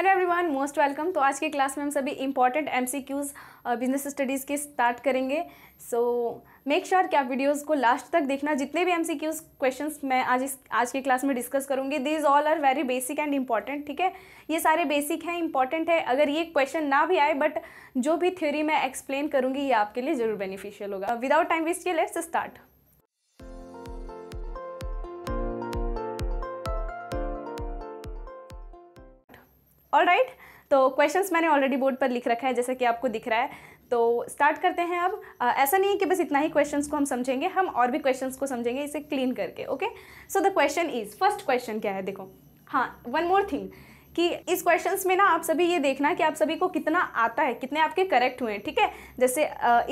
Hello everyone most welcome तो आज की क्लास में हम सभी इंपॉर्टेंट एमसीक्यूज बिजनेस स्टडीज़ के स्टार्ट करेंगे सो मेक श्योर कि आप वीडियोस को लास्ट तक देखना जितने भी एमसीक्यूज क्वेश्चंस मैं आज इस आज की क्लास में डिस्कस करूँगी these all are very basic and important ठीक है ये सारे बेसिक हैं इंपॉर्टेंट है अगर ये क्वेश्चन ना भी आए बट जो भी थ्योरी मैं एक्सप्लेन करूँगी ये आपके लिए जरूर बेनिफिशियल होगा विदाउट टाइम वेस्ट के लेट्स स्टार्ट ऑल राइट तो क्वेश्चंस मैंने ऑलरेडी बोर्ड पर लिख रखा है जैसा कि आपको दिख रहा है तो स्टार्ट करते हैं अब आ, ऐसा नहीं है कि बस इतना ही क्वेश्चंस को हम समझेंगे हम और भी क्वेश्चंस को समझेंगे इसे क्लीन करके okay so the question is first question क्या है देखो हाँ वन मोर थिंग कि इस क्वेश्चन में ना आप सभी ये देखना कि आप सभी को कितना आता है कितने आपके करेक्ट हुए हैं ठीक है जैसे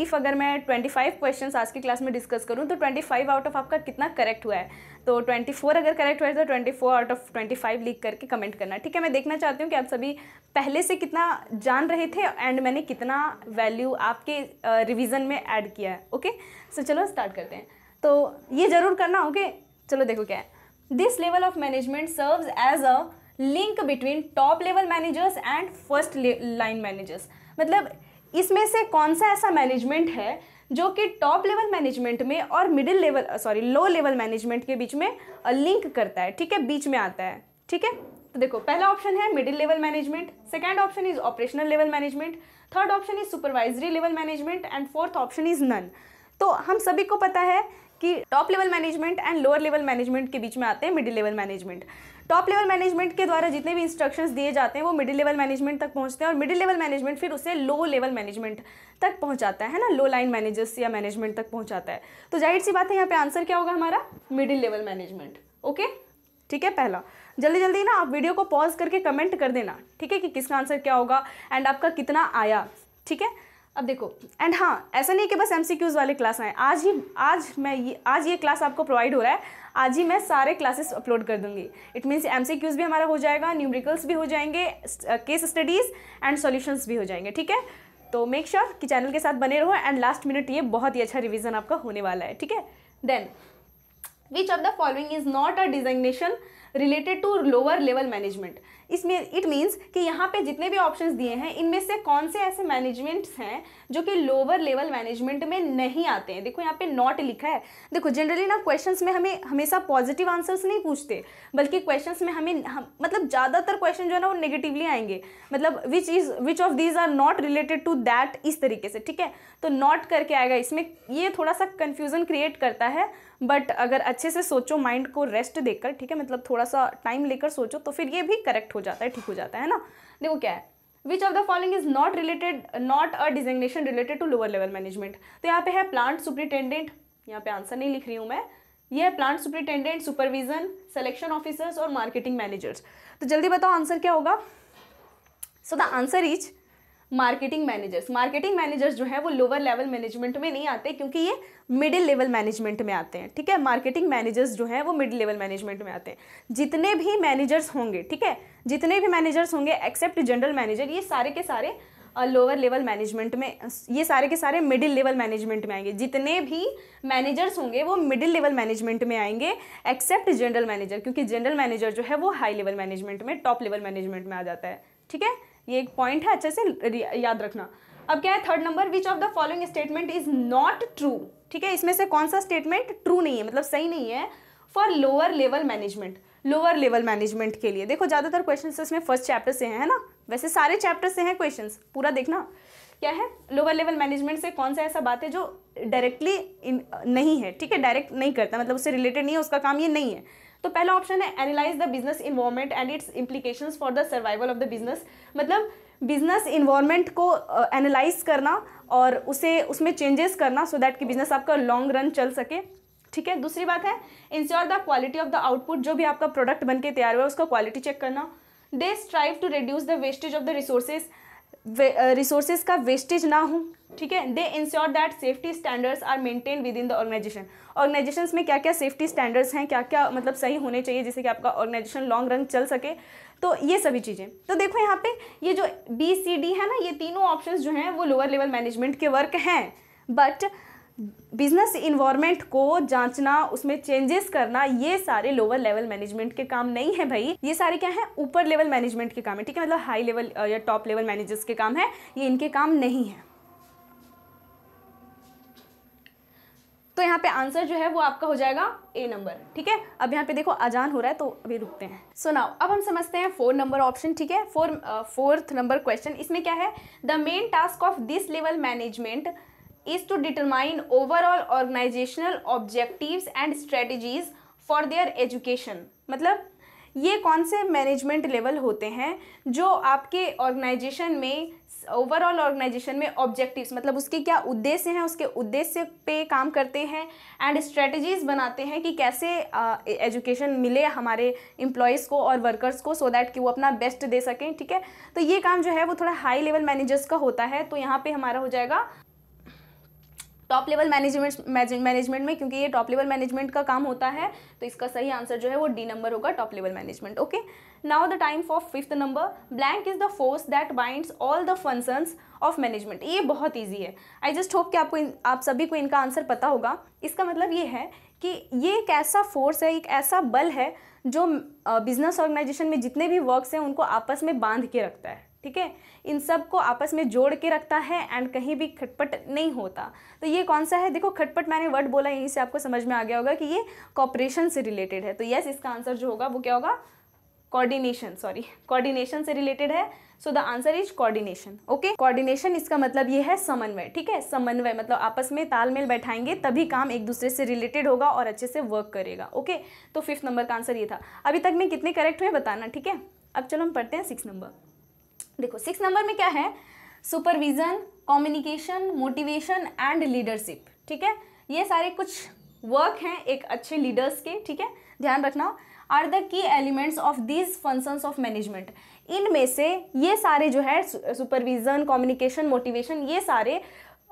इफ़ अगर मैं ट्वेंटी फाइव क्वेश्चन आज की क्लास में डिस्कस करूँ तो ट्वेंटी फाइव आउट ऑफ आपका कितना करेक्ट हुआ है तो ट्वेंटी फोर अगर करेक्ट हुआ है तो twenty four out of twenty five लिख करके कमेंट करना ठीक है मैं देखना चाहती हूँ कि आप सभी पहले से कितना जान रहे थे एंड मैंने कितना वैल्यू आपके रिविज़न में ऐड किया है ओके सो चलो स्टार्ट करते हैं तो ये ज़रूर करना ओके चलो देखो क्या है this level of management serves as a link between top level managers and first line managers मतलब इसमें से कौन सा ऐसा मैनेजमेंट है जो कि टॉप लेवल मैनेजमेंट में और middle level sorry low level management के बीच में लिंक करता है ठीक है बीच में आता है ठीक है तो देखो पहला ऑप्शन है middle level management second option is operational level management third option is supervisory level management and fourth option is none तो हम सभी को पता है कि top level management and lower level management के बीच में आते हैं middle level management top level management के द्वारा जितने भी इंस्ट्रक्शंस दिए जाते हैं वो मिडिल लेवल मैनेजमेंट तक पहुंचते हैं और मिडिल लेवल मैनेजमेंट फिर उसे लो लेवल मैनेजमेंट तक पहुंचाता है ना लो लाइन मैनेजर्स या मैनेजमेंट तक पहुंचाता है तो जाहिर सी बात है यहाँ पे आंसर क्या होगा हमारा मिडिल लेवल मैनेजमेंट ओके ठीक है पहला जल्दी जल्दी ना आप वीडियो को पॉज करके कमेंट कर देना ठीक है कि किसका आंसर क्या होगा एंड आपका कितना आया ठीक है अब देखो एंड हाँ ऐसा नहीं कि बस एम वाले क्लास आए आज ही आज मैं ये आज ये क्लास आपको प्रोवाइड हो रहा है आज ही मैं सारे क्लासेस अपलोड कर दूंगी इट मीन्स एम भी हमारा हो जाएगा न्यूमरिकल्स भी हो जाएंगे केस स्टडीज़ एंड सॉल्यूशंस भी हो जाएंगे ठीक है तो मेक श्योर sure कि चैनल के साथ बने रहो एंड लास्ट मिनट ये बहुत ही अच्छा रिविजन आपका होने वाला है ठीक है then which of the following is not a designation related to lower level management इसमें इट मीन्स कि यहाँ पे जितने भी ऑप्शंस दिए हैं इनमें से कौन से ऐसे मैनेजमेंट्स हैं जो कि लोअर लेवल मैनेजमेंट में नहीं आते हैं देखो यहाँ पे नॉट लिखा है देखो जनरली ना क्वेश्चंस में हमें हमेशा पॉजिटिव आंसर्स नहीं पूछते बल्कि क्वेश्चंस में हमें हम, मतलब ज़्यादातर क्वेश्चन जो है ना वो नेगेटिवली आएंगे मतलब which is which of these are not related to that इस तरीके से ठीक है तो नॉट करके आएगा इसमें ये थोड़ा सा कन्फ्यूज़न क्रिएट करता है बट अगर अच्छे से सोचो माइंड को रेस्ट देकर ठीक है मतलब थोड़ा सा टाइम लेकर सोचो तो फिर ये भी करेक्ट हो जाता है ठीक हो जाता है ना देखो क्या है which of the following is not related not a designation related to lower level management तो यहाँ पे है प्लांट सुप्रिटेंडेंट यहाँ पे आंसर नहीं लिख रही हूँ मैं ये है plant superintendent supervision selection officers और मार्केटिंग मैनेजर्स तो जल्दी बताओ आंसर क्या होगा so the answer is marketing managers marketing managers जो है वो लोअर लेवल मैनेजमेंट में नहीं आते क्योंकि ये मिडिल लेवल मैनेजमेंट में आते हैं ठीक है मार्केटिंग मैनेजर्स जो हैं वो मिडिल लेवल मैनेजमेंट में आते हैं जितने भी मैनेजर्स होंगे ठीक है जितने भी मैनेजर्स होंगे एक्सेप्ट जनरल मैनेजर ये सारे के सारे लोअर लेवल मैनेजमेंट में ये सारे के सारे मिडिल लेवल मैनेजमेंट में आएंगे जितने भी मैनेजर्स होंगे वो मिडिल लेवल मैनेजमेंट में आएंगे एक्सेप्ट जनरल मैनेजर क्योंकि जनरल मैनेजर जो है वो हाई लेवल मैनेजमेंट में टॉप लेवल मैनेजमेंट में आ जाता है ठीक है ये एक पॉइंट है अच्छे से याद रखना अब क्या है third number which of the following statement is not true ठीक है इसमें से कौन सा स्टेटमेंट ट्रू नहीं है मतलब सही नहीं है for lower level management lower level management के लिए देखो ज़्यादातर क्वेश्चन तो इसमें फर्स्ट चैप्टर से हैं है ना वैसे सारे चैप्टर से हैं क्वेश्चन पूरा देखना क्या है लोअर लेवल मैनेजमेंट से कौन सा ऐसा बात है जो डायरेक्टली नहीं है ठीक है डायरेक्ट नहीं करता मतलब उससे रिलेटेड नहीं है उसका काम ये नहीं है तो पहला ऑप्शन है analyse the business environment and its implication for the survival of the business मतलब बिजनेस इन्वायरमेंट को एनालाइज uh, करना और उसे उसमें चेंजेस करना सो so दैट कि बिजनेस आपका लॉन्ग रन चल सके ठीक है दूसरी बात है ensure the quality of the output जो भी आपका प्रोडक्ट बन के तैयार हुआ है उसका क्वालिटी चेक करना they strive to reduce the wastage of the resources resources का वेस्टेज ना हो ठीक है they ensure that safety standards are maintain within the organisation organisation में क्या क्या सेफ्टी स्टैंडर्ड्स हैं क्या क्या मतलब सही होने चाहिए जिससे कि आपका ऑर्गेनाइजेशन लॉन्ग रन चल सके तो ये सभी चीज़ें तो देखो यहाँ पे ये जो बी सी डी है ना ये तीनों ऑप्शन जो हैं वो लोअर लेवल मैनेजमेंट के वर्क हैं बट बिजनेस इन्वायरमेंट को जांचना उसमें चेंजेस करना ये सारे लोअर लेवल मैनेजमेंट के काम नहीं है भाई ये सारे क्या है ऊपर लेवल मैनेजमेंट के काम है ठीक है मतलब हाई लेवल या टॉप लेवल मैनेजर्स के काम है ये इनके काम नहीं है तो यहाँ पे आंसर जो है वो आपका हो जाएगा ए नंबर ठीक है अब यहाँ पे देखो अजान हो रहा है तो अभी रुकते हैं सो so नाउ अब हम समझते हैं फोर नंबर ऑप्शन ठीक है फोर फोर्थ नंबर क्वेश्चन इसमें क्या है the main task of this level management is to determine overall organizational objectives and strategies for their education मतलब ये कौन से मैनेजमेंट लेवल होते हैं जो आपके ऑर्गेनाइजेशन में ओवरऑल ऑर्गेनाइजेशन में ऑब्जेक्टिव्स मतलब उसके क्या उद्देश्य हैं उसके उद्देश्य पे काम करते हैं एंड स्ट्रेटजीज बनाते हैं कि कैसे एजुकेशन uh, मिले हमारे एम्प्लॉयज़ को और वर्कर्स को सो so दैट कि वो अपना बेस्ट दे सकें ठीक है तो ये काम जो है वो थोड़ा हाई लेवल मैनेजर्स का होता है तो यहाँ पर हमारा हो जाएगा टॉप लेवल मैनेजमेंट मैनेजमेंट में क्योंकि ये टॉप लेवल मैनेजमेंट का काम होता है तो इसका सही आंसर जो है वो डी नंबर होगा top level management okay now the time for fifth number blank is the force that binds all the functions of management ये बहुत ईजी है आई जस्ट होप कि आपको आप सभी को इनका आंसर पता होगा इसका मतलब ये है कि ये एक ऐसा फोर्स है एक ऐसा बल है जो बिजनेस ऑर्गेनाइजेशन में जितने भी वर्क्स हैं उनको आपस में बांध के रखता है ठीक है इन सब को आपस में जोड़ के रखता है एंड कहीं भी खटपट नहीं होता तो ये कौन सा है देखो खटपट मैंने वर्ड बोला यहीं से आपको समझ में आ गया होगा कि ये कॉपरेशन से रिलेटेड है तो यस इसका आंसर जो होगा वो क्या होगा कोऑर्डिनेशन सॉरी कोऑर्डिनेशन से रिलेटेड है so the answer is coordination okay coordination इसका मतलब ये है समन्वय ठीक है समन्वय मतलब आपस में तालमेल बैठाएंगे तभी काम एक दूसरे से रिलेटेड होगा और अच्छे से वर्क करेगा ओके okay? तो फिफ्थ नंबर का आंसर ये था अभी तक मैं कितने करेक्ट हुए बताना ठीक है अब चलो हम पढ़ते हैं सिक्स नंबर देखो सिक्स नंबर में क्या है supervision communication motivation and leadership ठीक है ये सारे कुछ वर्क हैं एक अच्छे लीडर्स के ठीक है ध्यान रखना are the key elements of these functions of management इनमें से ये सारे जो है सुपरविज़न कम्युनिकेशन मोटिवेशन ये सारे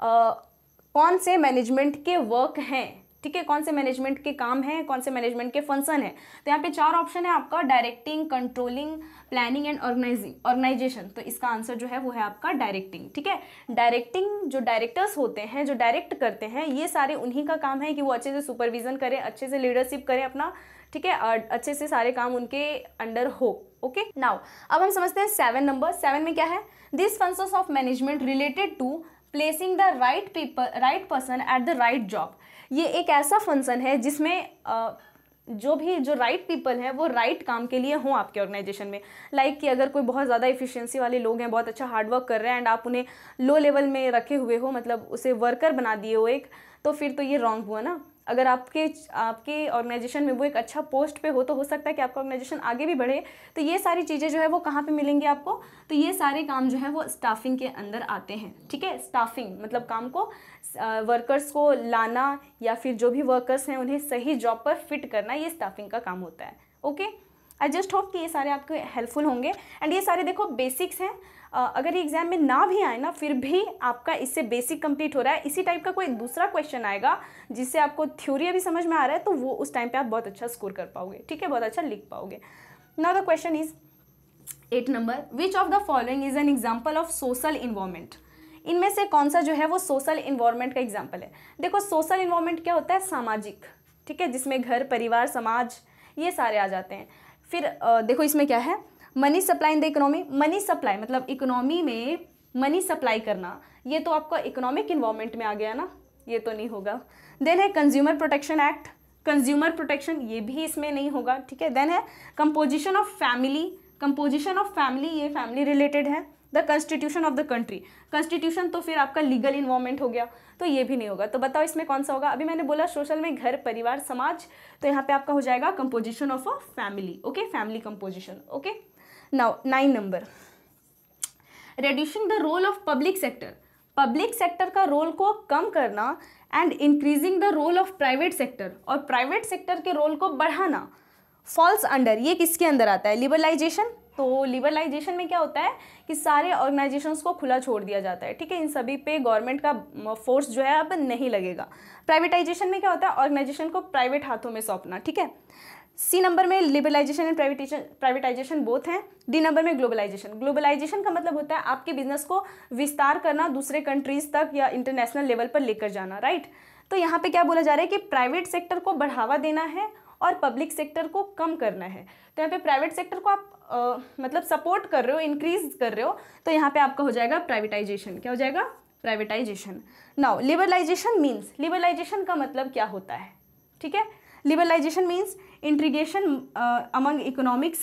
आ, कौन से मैनेजमेंट के वर्क हैं ठीक है कौन से मैनेजमेंट के काम है कौन से मैनेजमेंट के फंक्शन है तो यहाँ पे चार ऑप्शन है आपका directing controlling planning and organising organisation तो इसका आंसर जो है वो है आपका डायरेक्टिंग ठीक है डायरेक्टिंग जो डायरेक्टर्स होते हैं जो डायरेक्ट करते हैं ये सारे उन्हीं का काम है कि वो अच्छे से सुपरविजन करें अच्छे से लीडरशिप करें अपना ठीक है और अच्छे से सारे काम उनके अंडर हो ओके okay? नाउ अब हम समझते हैं सेवन नंबर सेवन में क्या है this functions of management related to placing the right people right person at the right job ये एक ऐसा फंक्शन है जिसमें जो भी जो राइट right पीपल हैं वो राइट right काम के लिए हों आपके ऑर्गेनाइजेशन में लाइक like कि अगर कोई बहुत ज़्यादा इफिशियंसी वाले लोग हैं बहुत अच्छा हार्डवर्क कर रहे हैं एंड आप उन्हें लो लेवल में रखे हुए हो मतलब उसे वर्कर बना दिए हो एक तो फिर तो ये रॉन्ग हुआ ना अगर आपके आपके ऑर्गेनाइजेशन में वो एक अच्छा पोस्ट पे हो तो हो सकता है कि आपका ऑर्गेनाइजेशन आगे भी बढ़े तो ये सारी चीज़ें जो है वो कहाँ पे मिलेंगी आपको तो ये सारे काम जो है वो स्टाफिंग के अंदर आते हैं ठीक है स्टाफिंग मतलब काम को वर्कर्स को लाना या फिर जो भी वर्कर्स हैं उन्हें सही जॉब पर फिट करना ये स्टाफिंग का काम होता है ओके आई जस्ट होप कि ये सारे आपके हेल्पफुल होंगे एंड ये सारे देखो बेसिक्स हैं अगर ये एग्ज़ाम में ना भी आए ना फिर भी आपका इससे बेसिक कंप्लीट हो रहा है इसी टाइप का कोई दूसरा क्वेश्चन आएगा जिससे आपको थ्योरी अभी समझ में आ रहा है तो वो उस टाइम पर आप बहुत अच्छा स्कोर कर पाओगे ठीक है बहुत अच्छा लिख पाओगे now the question is eight number which of the following is an example of social environment इनमें से कौन सा जो है वो सोशल इन्वॉर्मेंट का एग्जाम्पल है देखो सोशल इन्वॉर्मेंट क्या होता है सामाजिक ठीक है जिसमें घर परिवार समाज ये सारे आ जाते हैं फिर देखो इसमें क्या है money supply in the economy money supply मतलब इकोनॉमी में मनी सप्लाई करना ये तो आपका इकोनॉमिक इन्वॉर्मेंट में आ गया ना ये तो नहीं होगा देन है consumer protection act consumer protection ये भी इसमें नहीं होगा ठीक है देन है composition of family composition of family ये फैमिली रिलेटेड है the constitution of the country constitution तो फिर आपका लीगल इन्वॉर्मेंट हो गया तो ये भी नहीं होगा तो बताओ इसमें कौन सा होगा अभी मैंने बोला सोशल में घर परिवार समाज तो यहाँ पे आपका हो जाएगा composition of a family okay family composition okay now nine number reducing the role of public sector public sector का रोल को कम करना and increasing the role of private sector और प्राइवेट सेक्टर के रोल को बढ़ाना फॉल्स अंडर ये किसके अंदर आता है लिबरलाइजेशन तो लिबरलाइजेशन में क्या होता है कि सारे ऑर्गेनाइजेशंस को खुला छोड़ दिया जाता है ठीक है इन सभी पे गवर्नमेंट का फोर्स जो है अब नहीं लगेगा प्राइवेटाइजेशन में क्या होता है ऑर्गेनाइजेशन को प्राइवेट हाथों में सौंपना ठीक है सी नंबर में liberalisation and privatisation privatisation both हैं डी नंबर में ग्लोबलाइजेशन ग्लोबलाइजेशन का मतलब होता है आपके बिजनेस को विस्तार करना दूसरे कंट्रीज तक या इंटरनेशनल लेवल पर लेकर जाना राइट तो यहाँ पे क्या बोला जा रहा है कि प्राइवेट सेक्टर को बढ़ावा देना है और पब्लिक सेक्टर को कम करना है तो यहाँ पे प्राइवेट सेक्टर को आप आ, मतलब सपोर्ट कर रहे हो इंक्रीज कर रहे हो तो यहाँ पे आपका हो जाएगा प्राइवेटाइजेशन क्या हो जाएगा privatisation now liberalisation means liberalisation का मतलब क्या होता है ठीक है liberalisation means integration among economics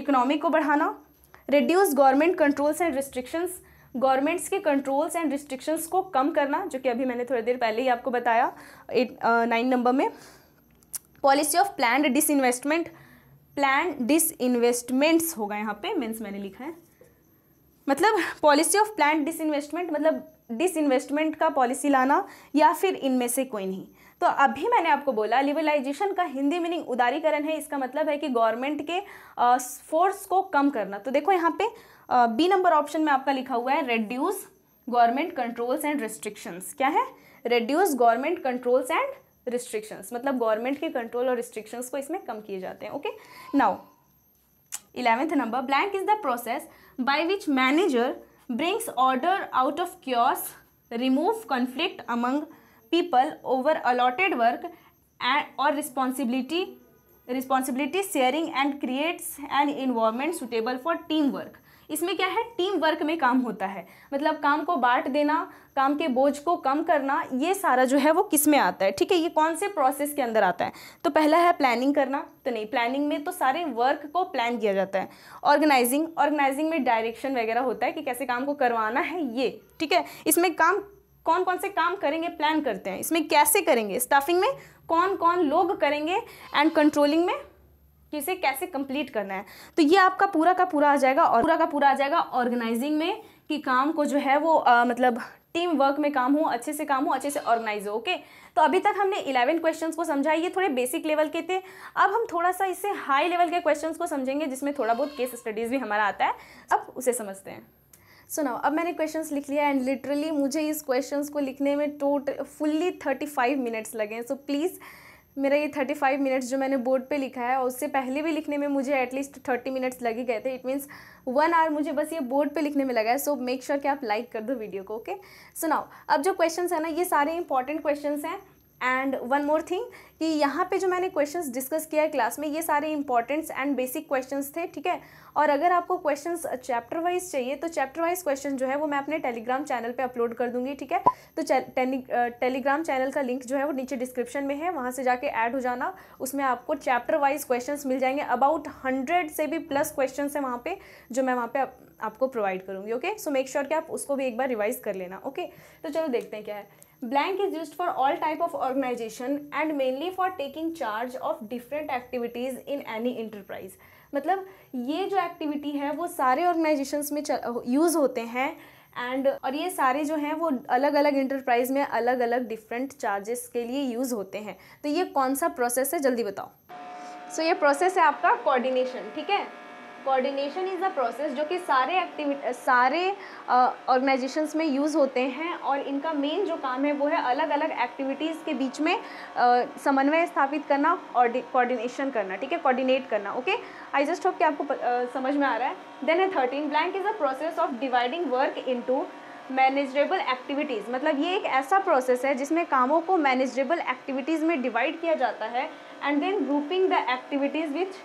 economy को बढ़ाना reduce government controls and restrictions governments के कंट्रोल्स एंड रिस्ट्रिक्शंस को कम करना जो कि अभी मैंने थोड़ी देर पहले ही आपको बताया एट नाइन नंबर में policy of plan disinvestment plan disinvestments होगा यहाँ पे मीन्स मैंने लिखा है मतलब पॉलिसी ऑफ प्लान डिसइन्वेस्टमेंट मतलब डिसइन्वेस्टमेंट का पॉलिसी लाना या फिर इनमें से कोई नहीं तो अभी मैंने आपको बोला लिबरलाइजेशन का हिंदी मीनिंग उदारीकरण है इसका मतलब है कि गवर्नमेंट के फोर्स को कम करना तो देखो यहाँ पे बी नंबर ऑप्शन में आपका लिखा हुआ है reduce government controls and restrictions क्या है reduce government controls and restrictions मतलब गवर्नमेंट के कंट्रोल और रिस्ट्रिक्शंस को इसमें कम किए जाते हैं okay now eleventh number blank is the process by which manager brings order out of क्योर्स remove conflict among people over allotted work and और responsibility responsibility sharing and creates an an suitable for team work इसमें क्या है team work में काम होता है मतलब काम को बांट देना काम के बोझ को कम करना ये सारा जो है वो किस में आता है ठीक है ये कौन से प्रोसेस के अंदर आता है तो पहला है प्लानिंग करना तो नहीं प्लानिंग में तो सारे वर्क को प्लान किया जाता है ऑर्गेनाइजिंग ऑर्गेनाइजिंग में डायरेक्शन वगैरह होता है कि कैसे काम को करवाना है ये ठीक है इसमें काम कौन कौन से काम करेंगे प्लान करते हैं इसमें कैसे करेंगे स्टाफिंग में कौन कौन लोग करेंगे एंड कंट्रोलिंग में कि इसे कैसे कंप्लीट करना है तो ये आपका पूरा का पूरा आ जाएगा और पूरा का पूरा आ जाएगा ऑर्गेनाइजिंग में कि काम को जो है वो आ, मतलब टीम वर्क में काम हो अच्छे से काम हो अच्छे से ऑर्गेनाइज हो ओके तो अभी तक हमने इलेवन क्वेश्चंस को समझा ये थोड़े बेसिक लेवल के थे अब हम थोड़ा सा इससे हाई लेवल के क्वेश्चंस को समझेंगे जिसमें थोड़ा बहुत केस स्टडीज़ भी हमारा आता है अब उसे समझते हैं सुनाओ अब मैंने क्वेश्चंस लिख लिया एंड लिटरली मुझे इस क्वेश्चंस को लिखने में total fully thirty five minutes लगे हैं सो प्लीज़ मेरा ये थर्टी फाइव मिनट्स जो मैंने बोर्ड पे लिखा है और उससे पहले भी लिखने में मुझे एटलीस्ट थर्टी मिनट्स लग ही गए थे इट मीन्स वन आवर मुझे बस ये बोर्ड पे लिखने में लगा है सो मेक श्योर कि आप लाइक कर दो वीडियो को ओके सुनाओ नाउ अब जो क्वेश्चन है ना ये सारे इंपॉर्टेंट क्वेश्चन हैं एंड वन मोर थिंग कि यहाँ पे जो मैंने क्वेश्चंस डिस्कस किया है क्लास में ये सारे इंपॉर्टेंट्स एंड बेसिक क्वेश्चंस थे ठीक है और अगर आपको क्वेश्चंस चैप्टर वाइज चाहिए तो चैप्टर वाइज क्वेश्चन जो है वो मैं अपने टेलीग्राम चैनल पे अपलोड कर दूंगी ठीक है तो टेलीग्राम चैनल का लिंक जो है वो नीचे डिस्क्रिप्शन में है वहाँ से जाके ऐड हो जाना उसमें आपको चैप्टर वाइज क्वेश्चन मिल जाएंगे अबाउट हंड्रेड से भी प्लस क्वेश्चन है वहाँ पर जो मैं वहाँ पर आपको प्रोवाइड करूँगी ओके सो मेक श्योर कि आप उसको भी एक बार रिवाइज कर लेना ओके तो चलो देखते हैं क्या है blank is use for all type of organisation and mainly for taking charge of different activities in any enterprise मतलब ये जो एक्टिविटी है वो सारे ऑर्गेनाइजेशंस में यूज़ होते हैं एंड और ये सारे जो हैं वो अलग अलग इंटरप्राइज में अलग अलग डिफरेंट चार्जेस के लिए यूज़ होते हैं तो ये कौन सा प्रोसेस है जल्दी बताओ सो so, ये प्रोसेस है आपका कोऑर्डिनेशन ठीक है कोऑर्डिनेशन इज़ अ प्रोसेस जो कि सारे एक्टिविटी सारे ऑर्गेनाइजेशंस में यूज़ होते हैं और इनका मेन जो काम है वो है अलग अलग एक्टिविटीज़ के बीच में uh, समन्वय स्थापित करना और कोऑर्डिनेशन करना ठीक है कोऑर्डिनेट करना ओके आई जस्ट होप कि आपको uh, समझ में आ रहा है देन है thirteen blank is a process of dividing work in manageable activities मतलब ये एक ऐसा प्रोसेस है जिसमें कामों को मैनेजरेबल एक्टिविटीज़ में डिवाइड किया जाता है and then grouping the activities with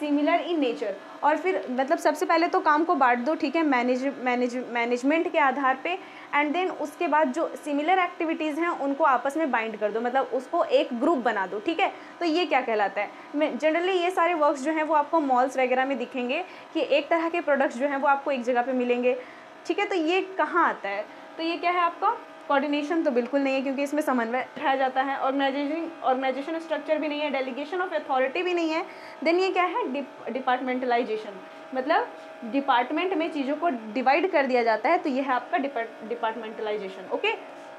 similar in nature और फिर मतलब सबसे पहले तो काम को बांट दो ठीक है मैनेज मैनेज मैनेजमेंट के आधार पे एंड देन उसके बाद जो सिमिलर एक्टिविटीज़ हैं उनको आपस में बाइंड कर दो मतलब उसको एक ग्रुप बना दो ठीक है तो ये क्या कहलाता है जनरली ये सारे वर्क्स जो हैं वो आपको मॉल्स वगैरह में दिखेंगे कि एक तरह के प्रोडक्ट्स जो हैं वो आपको एक जगह पर मिलेंगे ठीक है तो ये कहाँ आता है तो ये क्या है आपका कोऑर्डिनेशन तो बिल्कुल नहीं है क्योंकि इसमें समन्वय रखा जाता है ऑर्गेनाइजेशन ऑर्गेनाइजेशन स्ट्रक्चर भी नहीं है डेलीगेशन ऑफ अथॉरिटी भी नहीं है देन ये क्या है डिपार्टमेंटलाइजेशन मतलब डिपार्टमेंट में चीज़ों को डिवाइड कर दिया जाता है तो ये है आपका departmentalisation okay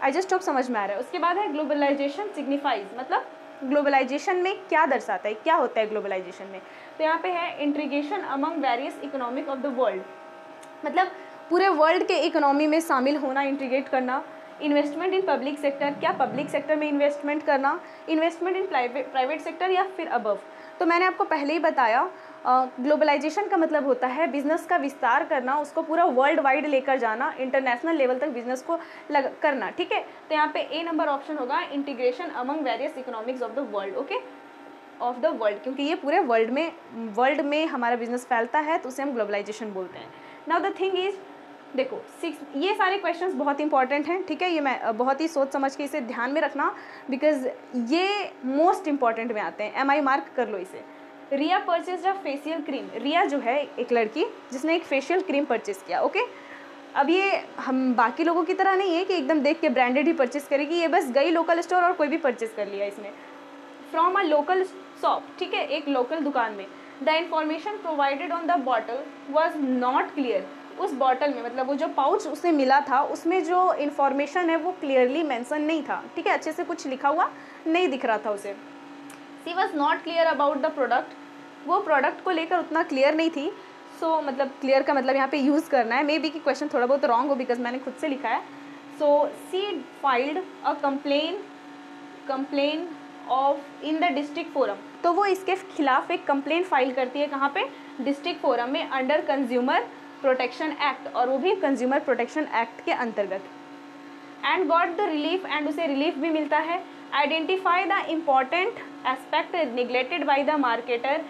I just hope समझ में आ रहा है उसके बाद है ग्लोबलाइजेशन सिग्निफाइज मतलब ग्लोबलाइजेशन में क्या दर्शाता है क्या होता है ग्लोबलाइजेशन में तो यहाँ पे है integration among various economic of the world मतलब पूरे वर्ल्ड के इकोनॉमी में शामिल होना इंट्रीगेट करना इन्वेस्टमेंट इन पब्लिक सेक्टर क्या पब्लिक सेक्टर में इन्वेस्टमेंट करना इन्वेस्टमेंट इन प्राइवेट सेक्टर या फिर अबव तो मैंने आपको पहले ही बताया ग्लोबलाइजेशन का मतलब होता है बिज़नेस का विस्तार करना उसको पूरा वर्ल्ड वाइड लेकर जाना इंटरनेशनल लेवल तक बिज़नेस को लग करना ठीक है तो यहाँ पे ए नंबर ऑप्शन होगा integration among various economics of the world okay of the world क्योंकि ये पूरे वर्ल्ड में वर्ल्ड में हमारा बिज़नेस फैलता है तो उसे हम ग्लोबलाइजेशन बोलते हैं नाउ द थिंग इज़ देखो सिक्स ये सारे क्वेश्चन बहुत इंपॉर्टेंट हैं ठीक है ये मैं बहुत ही सोच समझ के इसे ध्यान में रखना बिकॉज ये मोस्ट इंपॉर्टेंट में आते हैं एम आई मार्क कर लो इसे Riya purchase a facial cream Riya जो है एक लड़की जिसने एक फेशियल क्रीम परचेज़ किया ओके अब ये हम बाकी लोगों की तरह नहीं है कि एकदम देख के ब्रांडेड ही परचेज़ करेगी ये बस गई लोकल स्टोर और कोई भी परचेज़ कर लिया इसने फ्रॉम अ लोकल शॉप ठीक है एक लोकल दुकान में the information provided on the bottle was not clear उस बॉटल में मतलब वो जो पाउच उसे मिला था उसमें जो इन्फॉर्मेशन है वो क्लियरली मैंसन नहीं था ठीक है अच्छे से कुछ लिखा हुआ नहीं दिख रहा था उसे she was not clear about the product वो प्रोडक्ट को लेकर उतना क्लियर नहीं थी सो so, मतलब क्लियर का मतलब यहाँ पे यूज़ करना है मे बी कि क्वेश्चन थोड़ा बहुत रॉन्ग हो बिकॉज मैंने खुद से लिखा है so she filed a complain complain of in the district forum तो वो इसके खिलाफ एक कंप्लेन फाइल करती है कहाँ पे डिस्ट्रिक्ट फोरम में अंडर कंज्यूमर प्रोटेक्शन एक्ट और वो भी कंज्यूमर प्रोटेक्शन एक्ट के अंतर्गत and got the relief and उसे रिलीफ भी मिलता है identify the important aspect neglected by the marketer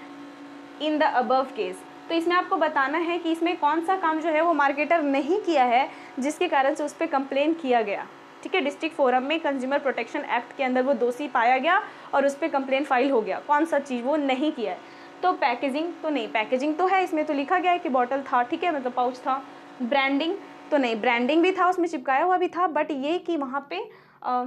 in the above case तो इसमें आपको बताना है कि इसमें कौन सा काम जो है वो मार्केटर नहीं किया है जिसके कारण से उस पर कंप्लेन किया गया ठीक है डिस्ट्रिक्ट फोरम में कंज्यूमर प्रोटेक्शन एक्ट के अंदर वो दोषी पाया गया और उस पर कंप्लेन फाइल हो गया कौन सा चीज़ वो नहीं किया है तो पैकेजिंग तो नहीं पैकेजिंग तो है इसमें तो लिखा गया है कि बॉटल था ठीक है मतलब पाउच था ब्रांडिंग तो नहीं ब्रांडिंग भी था उसमें चिपकाया हुआ भी था बट ये कि वहाँ पे आ,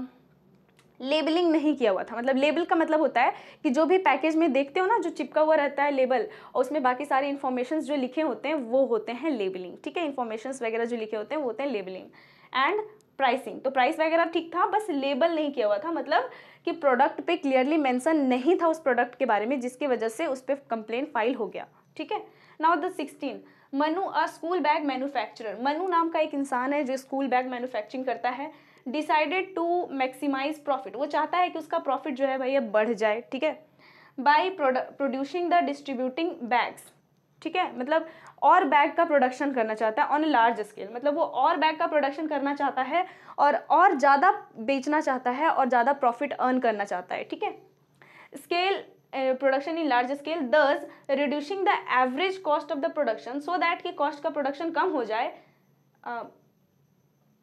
लेबलिंग नहीं किया हुआ था मतलब लेबल का मतलब होता है कि जो भी पैकेज में देखते हो ना जो चिपका हुआ रहता है लेबल और उसमें बाकी सारे इन्फॉर्मेशन जो लिखे होते हैं वो होते हैं लेबलिंग ठीक है इन्फॉर्मेशन वगैरह जो लिखे होते हैं वो होते हैं लेबलिंग एंड प्राइसिंग तो प्राइस वगैरह ठीक था बस लेबल नहीं किया हुआ था मतलब कि प्रोडक्ट पे क्लियरली मेंशन नहीं था उस प्रोडक्ट के बारे में जिसकी वजह से उस पर कंप्लेन फाइल हो गया ठीक है now the sixteen Manu a school bag manufacturer Manu नाम का एक इंसान है जो स्कूल बैग मैन्युफैक्चरिंग करता है डिसाइडेड टू मैक्सिमाइज प्रॉफिट वो चाहता है कि उसका प्रॉफिट जो है भैया बढ़ जाए ठीक है by producing the distributing bags ठीक है मतलब और बैग का प्रोडक्शन करना चाहता है ऑन ए लार्ज स्केल मतलब वो और बैग का प्रोडक्शन करना चाहता है और और ज़्यादा बेचना चाहता है और ज़्यादा प्रॉफिट अर्न करना चाहता है ठीक है scale production in large scale thus reducing the average cost of the production so that कि कॉस्ट का प्रोडक्शन कम हो जाए uh,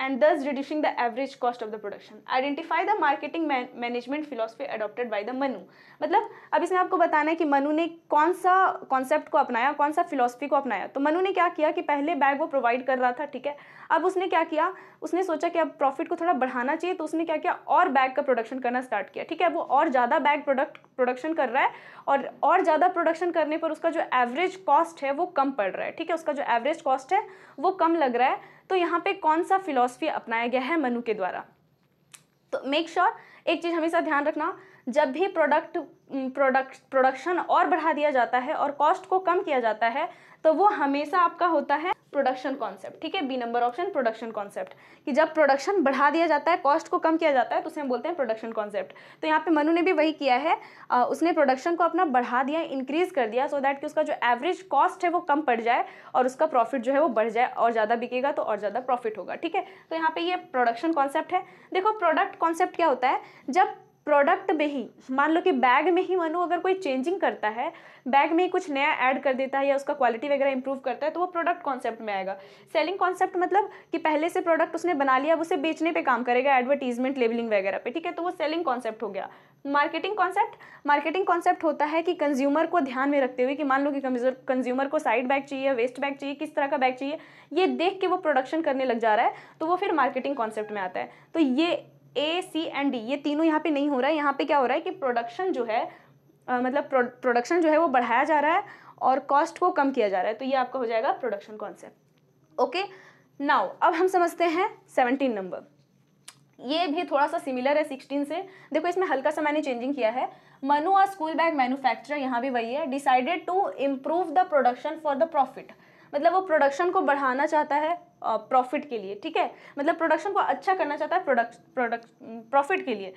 and thus reducing the average cost of the production the the marketing management philosophy adopted by the Manu मतलब अब इसमें आपको बताना है कि मनु ने कौन सा कॉन्सेप्ट को अपनाया कौन सा फिलोसफी को अपनाया तो मनु ने क्या किया कि पहले बैग वो प्रोवाइड कर रहा था ठीक है अब उसने क्या किया उसने सोचा कि अब प्रॉफिट को थोड़ा बढ़ाना चाहिए तो उसने क्या किया और बैग का प्रोडक्शन करना स्टार्ट किया ठीक है वो और ज़्यादा बैग प्रोडक्ट प्रोडक्शन कर रहा है और और ज़्यादा प्रोडक्शन करने पर उसका जो एवरेज कॉस्ट है वो कम पड़ रहा है ठीक है उसका जो एवरेज कॉस्ट है वो कम लग रहा है तो यहाँ पे कौन सा फिलोसफी अपनाया गया है मनु के द्वारा तो मेक श्योर sure, एक चीज़ हमेशा ध्यान रखना जब भी प्रोडक्ट प्रोडक्ट प्रोडक्शन और बढ़ा दिया जाता है और कॉस्ट को कम किया जाता है तो वो हमेशा आपका होता है प्रोडक्शन कॉन्सेप्ट ठीक है B number option production concept कि जब प्रोडक्शन बढ़ा दिया जाता है कॉस्ट को कम किया जाता है तो उसे हम बोलते हैं प्रोडक्शन कॉन्सेप्ट तो यहाँ पे मनु ने भी वही किया है आ, उसने प्रोडक्शन को अपना बढ़ा दिया इंक्रीज कर दिया सो so दैट कि उसका जो एवरेज कॉस्ट है वो कम पड़ जाए और उसका प्रॉफिट जो है वो बढ़ जाए और ज़्यादा बिकेगा तो और ज़्यादा प्रॉफिट होगा ठीक है तो यहाँ पर ये प्रोडक्शन कॉन्सेप्ट है देखो प्रोडक्ट कॉन्सेप्ट क्या होता है जब प्रोडक्ट में ही मान लो कि बैग में ही मनु अगर कोई चेंजिंग करता है बैग में ही कुछ नया ऐड कर देता है या उसका क्वालिटी वगैरह इंप्रूव करता है तो वो प्रोडक्ट कॉन्सेप्ट में आएगा सेलिंग कॉन्सेप्ट मतलब कि पहले से प्रोडक्ट उसने बना लिया अब उसे बेचने पे काम करेगा एडवर्टीजमेंट लेबलिंग वगैरह पे ठीक है तो वो सेलिंग कॉन्सेप्ट हो गया मार्केटिंग कॉन्सेप्ट मार्केटिंग कॉन्सेप्ट होता है कि कंज्यूमर को ध्यान में रखते हुए कि मान लो कि कंज्यूमर को साइड बैग चाहिए वेस्ट बैग चाहिए किस तरह का बैग चाहिए ये देख के वो प्रोडक्शन करने लग जा रहा है तो वो फिर मार्केटिंग कॉन्सेप्ट में आता है तो ये ए सी एंड डी ये तीनों यहाँ पे नहीं हो रहा है यहाँ पे क्या हो रहा है कि प्रोडक्शन जो है आ, मतलब प्रोडक्शन जो है वो बढ़ाया जा रहा है और कॉस्ट को कम किया जा रहा है तो ये आपका हो जाएगा प्रोडक्शन कॉन्सेप्ट ओके नाउ अब हम समझते हैं सेवनटीन नंबर ये भी थोड़ा सा सिमिलर है सिक्सटीन से देखो इसमें हल्का सा मैंने चेंजिंग किया है मनु और स्कूल बैग मैन्युफैक्चरर यहाँ भी वही है decided to improve the production for the profit मतलब वो प्रोडक्शन को बढ़ाना चाहता है प्रॉफिट के लिए ठीक है मतलब प्रोडक्शन को अच्छा करना चाहता है प्रोडक्ट प्रोडक्ट प्रॉफिट के लिए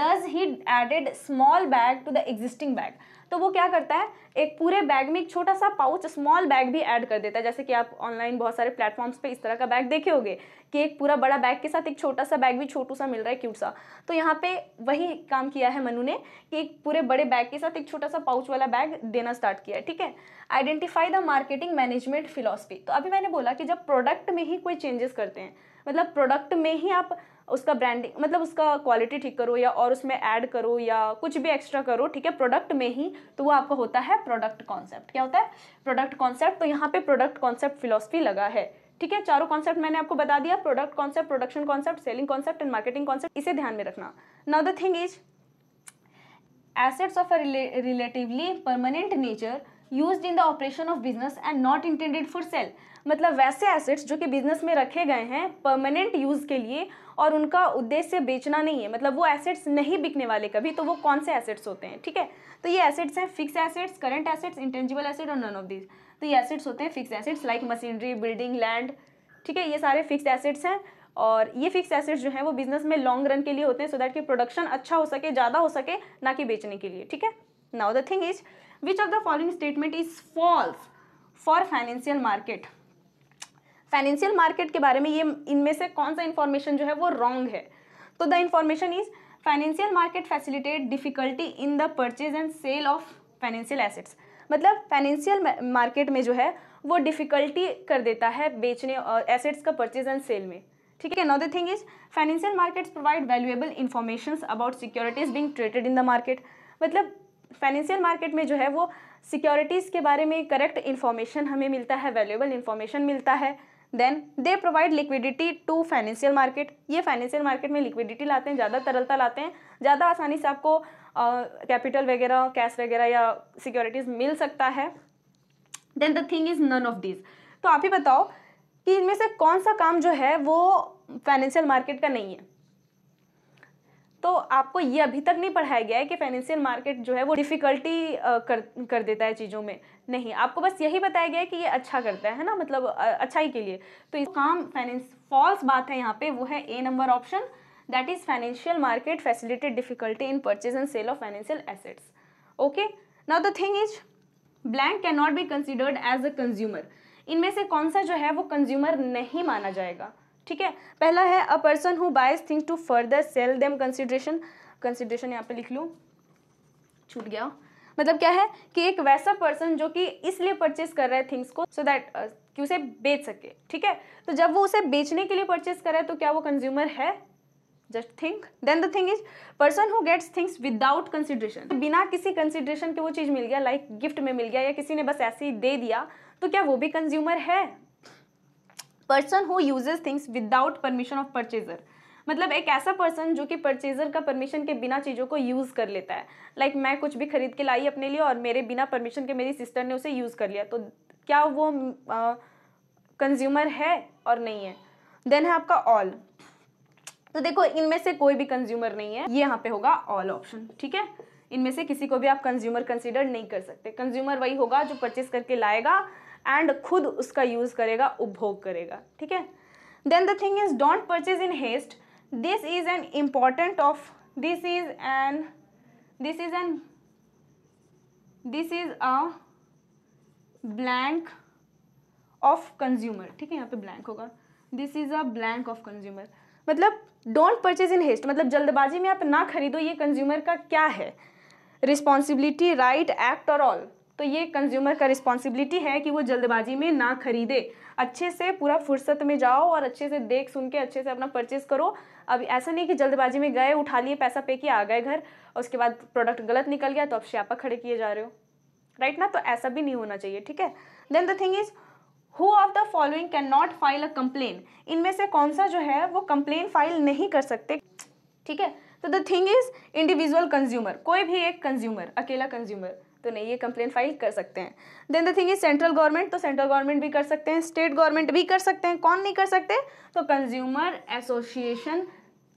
thus he added small bag to the existing bag तो वो क्या करता है एक पूरे बैग में एक छोटा सा पाउच स्मॉल बैग भी ऐड कर देता है जैसे कि आप ऑनलाइन बहुत सारे प्लेटफॉर्म्स पे इस तरह का बैग देखे होंगे कि एक पूरा बड़ा बैग के साथ एक छोटा सा बैग भी छोटू सा मिल रहा है क्यूट सा तो यहाँ पे वही काम किया है मनु ने कि एक पूरे बड़े बैग के साथ एक छोटा सा पाउच वाला बैग देना स्टार्ट किया है ठीक है identify the marketing management philosophy तो अभी मैंने बोला कि जब प्रोडक्ट में ही कोई चेंजेस करते हैं मतलब प्रोडक्ट में ही आप उसका ब्रांडिंग मतलब उसका क्वालिटी ठीक करो या और उसमें ऐड करो या कुछ भी एक्स्ट्रा करो ठीक है प्रोडक्ट में ही तो वो आपका होता है प्रोडक्ट कॉन्सेप्ट क्या होता है प्रोडक्ट कॉन्सेप्ट तो यहाँ पे प्रोडक्ट कॉन्सेप्ट फिलोसफी लगा है ठीक है चारों कॉन्सेप्ट मैंने आपको बता दिया product concept production concept selling concept and marketing concept इसे ध्यान में रखना now the thing is assets of a relatively permanent nature use in the operation of business and not intended for sale मतलब वैसे एसेट्स जो कि business में रखे गए हैं परमानेंट यूज के लिए और उनका उद्देश्य बेचना नहीं है मतलब वो एसेट्स नहीं बिकने वाले कभी तो वो कौन से एसेट्स होते हैं ठीक है तो ये एसेट्स हैं fix assets current assets intangible asset और नन ऑफ दीज तो ये एसेट्स होते हैं fix assets like machinery building land ठीक है ये सारे फिक्स एसेट्स हैं और ये फिक्स एसेट्स जो हैं वो बिजनेस में लॉन्ग रन के लिए होते हैं सो दैट कि प्रोडक्शन अच्छा हो सके ज़्यादा हो सके ना कि बेचने के लिए ठीक है now the thing is which of the following statement is false for financial market financial market के बारे में ये इनमें से कौन सा इन्फॉर्मेशन जो है वो रॉन्ग है तो the information is financial market facilitate difficulty in the purchase and sale of financial assets मतलब फाइनेंशियल मार्केट में जो है वो डिफ़िकल्टी कर देता है बेचने और एसेट्स का परचेज एंड सेल में ठीक है the thing is financial markets provide valuable information about securities being traded in the market मतलब फाइनेंशियल मार्केट में जो है वो सिक्योरिटीज़ के बारे में करेक्ट इन्फॉर्मेशन हमें मिलता है वैल्यूएबल इन्फॉर्मेशन मिलता है then they provide liquidity to financial market ये फाइनेंशियल मार्केट में लिक्विडिटी लाते हैं ज़्यादा तरलता लाते हैं ज़्यादा आसानी से आपको कैपिटल वगैरह कैश वगैरह या सिक्योरिटीज़ मिल सकता है then the thing is none of this तो आप ही बताओ कि इनमें से कौन सा काम जो है वो फाइनेंशियल मार्केट का नहीं है तो आपको ये अभी तक नहीं पढ़ाया गया है कि फाइनेंशियल मार्केट जो है वो डिफ़िकल्टी कर कर देता है चीज़ों में नहीं आपको बस यही बताया गया है कि ये अच्छा करता है, ना मतलब अच्छाई के लिए तो इस काम फाइनेंस फॉल्स बात है यहाँ पे वो है A number option that is financial market facilitated difficulty in purchase and sale of financial assets okay now the thing is blank can not be considered as a consumer इनमें से कौन सा जो है वो कंज्यूमर नहीं माना जाएगा ठीक है पहला है a person who buys things to further sell them consideration consideration यहाँ पे लिख लूँ छूट गया मतलब क्या है कि एक वैसा पर्सन जो कि इसलिए परचेस कर रहा है थिंग्स को सो so दैट uh, कि उसे बेच सके ठीक है तो जब वो उसे बेचने के लिए परचेस कर रहा है तो क्या वो कंज्यूमर है just think then the thing is person who gets things without consideration बिना किसी कंसिडरेशन के वो चीज़ मिल गया लाइक like गिफ्ट में मिल गया या किसी ने बस ऐसे ही दे दिया तो क्या वो भी कंज्यूमर है person who uses things without permission of purchaser मतलब एक ऐसा पर्सन जो कि परचेजर का परमिशन के बिना चीज़ों को यूज़ कर लेता है लाइक like मैं कुछ भी खरीद के लाई अपने लिए और मेरे बिना परमिशन के मेरी सिस्टर ने उसे यूज़ कर लिया तो क्या वो कंज्यूमर uh, है और नहीं है देन है आपका ऑल तो देखो इनमें से कोई भी कंज्यूमर नहीं है ये यहाँ पे होगा ऑल ऑप्शन ठीक है इनमें से किसी को भी आप कंज्यूमर कंसिडर नहीं कर सकते कंज्यूमर वही होगा जो परचेस करके लाएगा एंड खुद उसका यूज़ करेगा उपभोग करेगा ठीक है then the thing is don't purchase in haste this is an important of this is an this is an this is a blank of consumer ठीक है यहाँ पे ब्लैंक होगा this is a blank of consumer मतलब don't purchase in haste मतलब जल्दबाजी में आप ना खरीदो ये कंज्यूमर का क्या है रिस्पॉन्सिबिलिटी राइट एक्ट और ऑल तो ये कंज्यूमर का रिस्पॉन्सिबिलिटी है कि वो जल्दबाजी में ना खरीदे अच्छे से पूरा फुर्सत में जाओ और अच्छे से देख सुन के अच्छे से अपना परचेज़ करो अब ऐसा नहीं कि जल्दबाजी में गए उठा लिए पैसा पे किया आ गए घर और उसके बाद प्रोडक्ट गलत निकल गया तो आप श्यापा खड़े किए जा रहे हो राइट ना तो ऐसा भी नहीं होना चाहिए ठीक है then the thing is who of the following can not file a complaint इनमें से कौन सा जो है वो कंप्लेन फाइल नहीं कर सकते ठीक है तो the thing is individual consumer कोई भी एक कंज्यूमर अकेला कंज्यूमर तो नहीं ये कंप्लेन फाइल कर सकते हैं then the thing is central government तो सेंट्रल गवर्नमेंट भी कर सकते हैं स्टेट गवर्नमेंट भी कर सकते हैं कौन नहीं कर सकते तो consumer association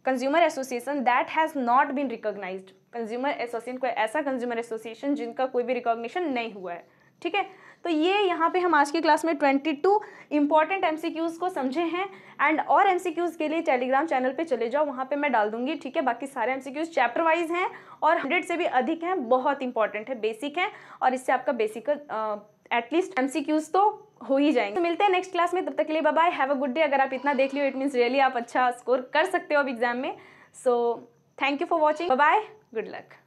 consumer association that has not been recognise consumer association कोई ऐसा कंज्यूमर एसोसिएशन जिनका कोई भी रिकॉग्निशन नहीं हुआ है ठीक है तो ये यहाँ पे हम आज की क्लास में ट्वेंटी टू इंपॉर्टेंट एम को समझे हैं एंड और एम के लिए टेलीग्राम चैनल पर चले जाओ वहाँ पर मैं डाल दूंगी ठीक है बाकी सारे एम चैप्टर वाइज हैं और हंड्रेड से भी अधिक हैं बहुत इंपॉर्टेंट है बेसिक है और इससे आपका बेसिक एटलीस्ट एम तो हो ही जाएंगे तो मिलते हैं नेक्स्ट क्लास में तब तक के लिए bye have a good day अगर आप इतना देख लियो इट मीन्स रियली आप अच्छा स्कोर कर सकते हो अब एग्जाम में so thank you for watching bye good luck